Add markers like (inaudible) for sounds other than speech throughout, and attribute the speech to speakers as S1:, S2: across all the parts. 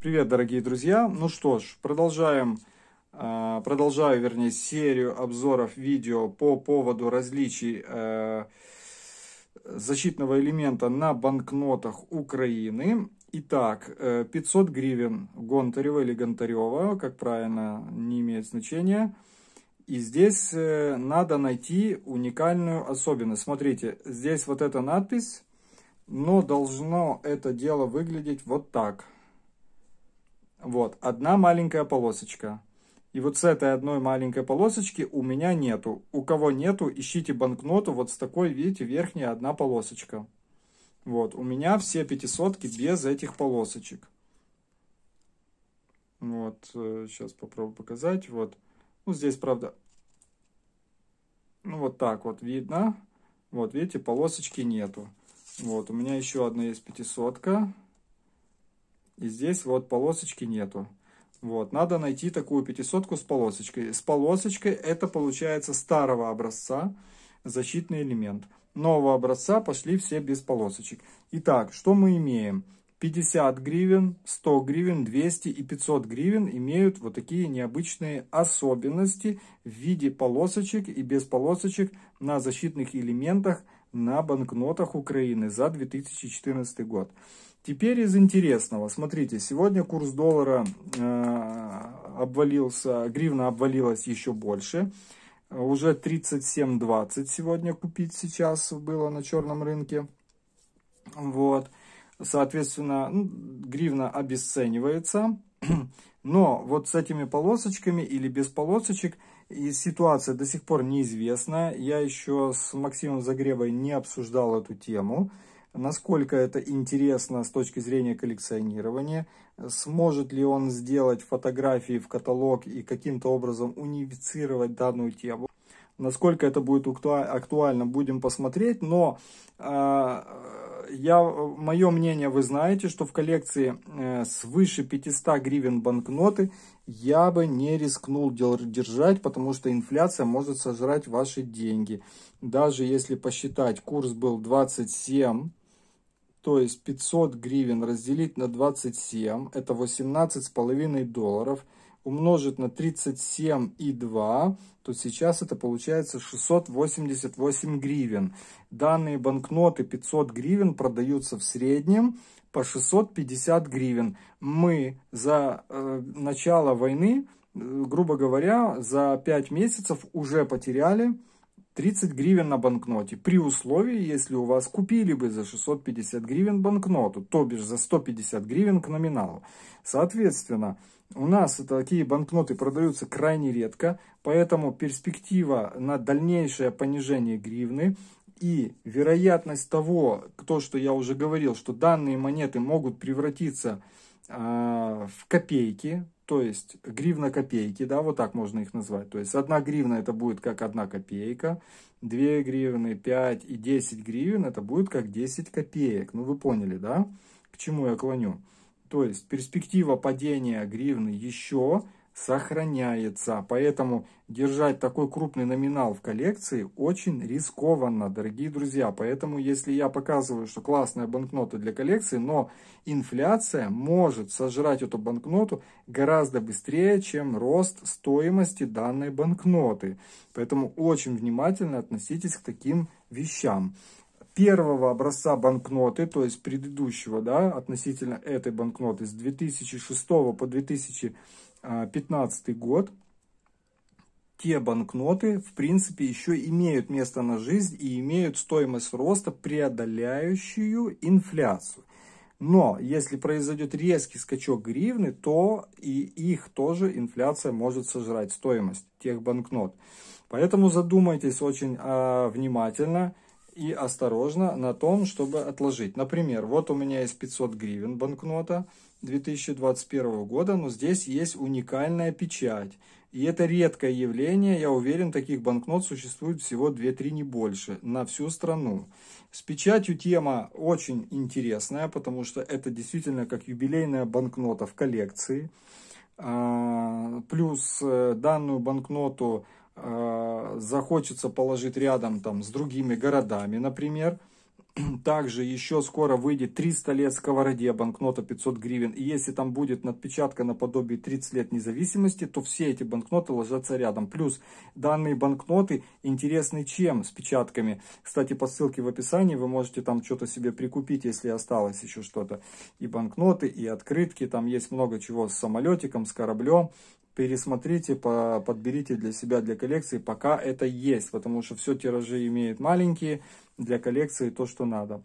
S1: Привет, дорогие друзья! Ну что ж, продолжаем, а, продолжаю, вернее, серию обзоров видео по поводу различий э, защитного элемента на банкнотах Украины. Итак, 500 э, гривен Гонтарева или Гонтарева, как правильно, не имеет значения. И здесь э, надо найти уникальную особенность. Смотрите, здесь вот эта надпись, но должно это дело выглядеть вот так – вот, одна маленькая полосочка. И вот с этой одной маленькой полосочки у меня нету. У кого нету, ищите банкноту вот с такой, видите, верхняя одна полосочка. Вот, у меня все пятисотки без этих полосочек. Вот, сейчас э, попробую показать. Вот, ну здесь, правда, ну вот так вот видно. Вот, видите, полосочки нету. Вот, у меня еще одна есть пятисотка. И здесь вот полосочки нету. Вот, надо найти такую пятисотку с полосочкой. С полосочкой это получается старого образца защитный элемент. Нового образца пошли все без полосочек. Итак, что мы имеем? 50 гривен, 100 гривен, 200 и 500 гривен имеют вот такие необычные особенности в виде полосочек и без полосочек на защитных элементах на банкнотах Украины за 2014 год. Теперь из интересного. Смотрите, сегодня курс доллара э, обвалился, гривна обвалилась еще больше. Уже 37.20 сегодня купить сейчас было на черном рынке. Вот. Соответственно, ну, гривна обесценивается. (clears throat) Но вот с этими полосочками или без полосочек и ситуация до сих пор неизвестна. Я еще с Максимом Загребой не обсуждал эту тему насколько это интересно с точки зрения коллекционирования, сможет ли он сделать фотографии в каталог и каким-то образом унифицировать данную тему. Насколько это будет актуально, будем посмотреть, но э, я, э, мое мнение, вы знаете, что в коллекции э, свыше 500 гривен банкноты я бы не рискнул держать, потому что инфляция может сожрать ваши деньги. Даже если посчитать, курс был 27, то есть 500 гривен разделить на 27, это 18,5 долларов – умножить на 37,2, то сейчас это получается 688 гривен. Данные банкноты 500 гривен продаются в среднем по 650 гривен. Мы за э, начало войны, э, грубо говоря, за 5 месяцев уже потеряли 30 гривен на банкноте, при условии, если у вас купили бы за 650 гривен банкноту, то бишь за 150 гривен к номиналу. Соответственно, у нас такие банкноты продаются крайне редко, поэтому перспектива на дальнейшее понижение гривны и вероятность того, то, что я уже говорил, что данные монеты могут превратиться а, в копейки, то есть гривна копейки, да, вот так можно их назвать. То есть одна гривна это будет как одна копейка, 2 гривны, 5 и 10 гривен это будет как 10 копеек. Ну вы поняли, да, к чему я клоню. То есть перспектива падения гривны еще сохраняется. Поэтому держать такой крупный номинал в коллекции очень рискованно, дорогие друзья. Поэтому если я показываю, что классная банкнота для коллекции, но инфляция может сожрать эту банкноту гораздо быстрее, чем рост стоимости данной банкноты. Поэтому очень внимательно относитесь к таким вещам первого образца банкноты, то есть предыдущего, да, относительно этой банкноты с 2006 по 2015 год, те банкноты, в принципе, еще имеют место на жизнь и имеют стоимость роста, преодоляющую инфляцию. Но если произойдет резкий скачок гривны, то и их тоже инфляция может сожрать стоимость тех банкнот. Поэтому задумайтесь очень э, внимательно и осторожно на том, чтобы отложить. Например, вот у меня есть 500 гривен банкнота 2021 года, но здесь есть уникальная печать. И это редкое явление, я уверен, таких банкнот существует всего 2-3, не больше, на всю страну. С печатью тема очень интересная, потому что это действительно как юбилейная банкнота в коллекции. А, плюс э, данную банкноту Э, захочется положить рядом там, с другими городами, например. (clears throat) Также еще скоро выйдет 300 лет сковороде, банкнота 500 гривен. И если там будет надпечатка наподобие 30 лет независимости, то все эти банкноты ложатся рядом. Плюс данные банкноты интересны чем с печатками. Кстати, по ссылке в описании вы можете там что-то себе прикупить, если осталось еще что-то. И банкноты, и открытки. Там есть много чего с самолетиком, с кораблем пересмотрите, подберите для себя, для коллекции, пока это есть, потому что все тиражи имеют маленькие, для коллекции то, что надо.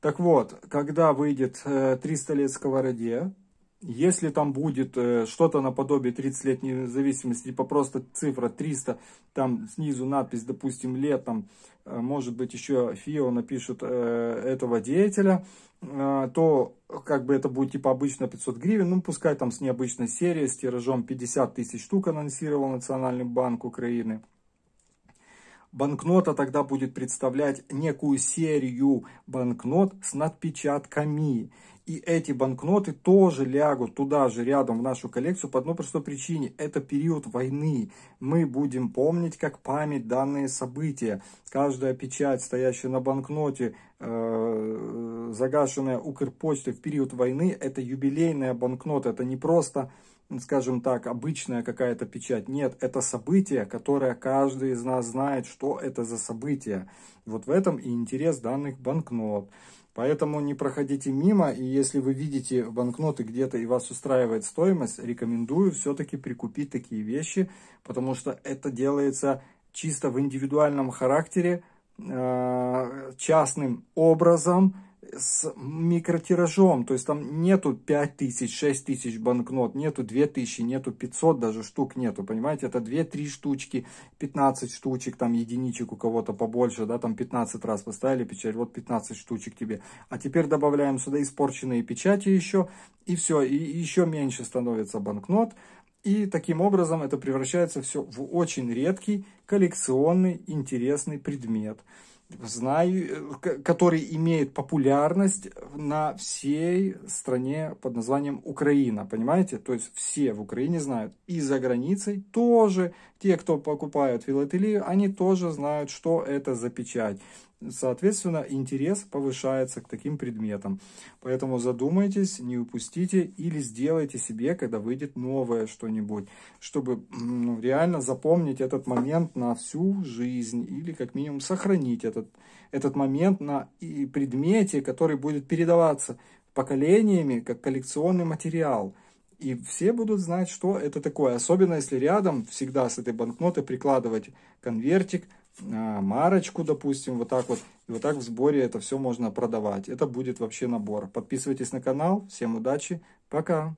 S1: Так вот, когда выйдет 300 э, лет сковороде, если там будет э, что-то наподобие 30 лет независимости, типа просто цифра 300, там снизу надпись, допустим, лет, там, э, может быть, еще ФИО напишет э, этого деятеля, то как бы это будет типа обычно 500 гривен, ну пускай там с необычной серией с тиражом 50 тысяч штук анонсировал Национальный банк Украины. Банкнота тогда будет представлять некую серию банкнот с надпечатками и эти банкноты тоже лягут туда же рядом в нашу коллекцию по одной простой причине. Это период войны. Мы будем помнить как память данные события. Каждая печать, стоящая на банкноте, э, загашенная Укрпочтой в период войны, это юбилейная банкнота. Это не просто скажем так, обычная какая-то печать. Нет, это событие, которое каждый из нас знает, что это за событие. Вот в этом и интерес данных банкнот. Поэтому не проходите мимо, и если вы видите банкноты где-то и вас устраивает стоимость, рекомендую все-таки прикупить такие вещи, потому что это делается чисто в индивидуальном характере, э, частным образом, с микротиражом, то есть там нету 5000, 6000 банкнот, нету 2000, нету 500 даже штук нету, понимаете, это 2-3 штучки, 15 штучек, там единичек у кого-то побольше, да, там 15 раз поставили печать, вот 15 штучек тебе. А теперь добавляем сюда испорченные печати еще, и все, и еще меньше становится банкнот, и таким образом это превращается все в очень редкий, коллекционный, интересный предмет знаю, э, который имеет популярность на всей стране под названием Украина, понимаете? То есть все в Украине знают, и за границей тоже, те, кто покупают филателию, они тоже знают, что это за печать. Соответственно, интерес повышается к таким предметам. Поэтому задумайтесь, не упустите или сделайте себе, когда выйдет новое что-нибудь, чтобы ну, реально запомнить этот момент на всю жизнь или как минимум сохранить этот, этот момент на и предмете, который будет передаваться поколениями как коллекционный материал. И все будут знать, что это такое. Особенно, если рядом всегда с этой банкноты прикладывать конвертик, а, марочку, допустим, вот так вот. И вот так в сборе это все можно продавать. Это будет вообще набор. Подписывайтесь на канал. Всем удачи. Пока.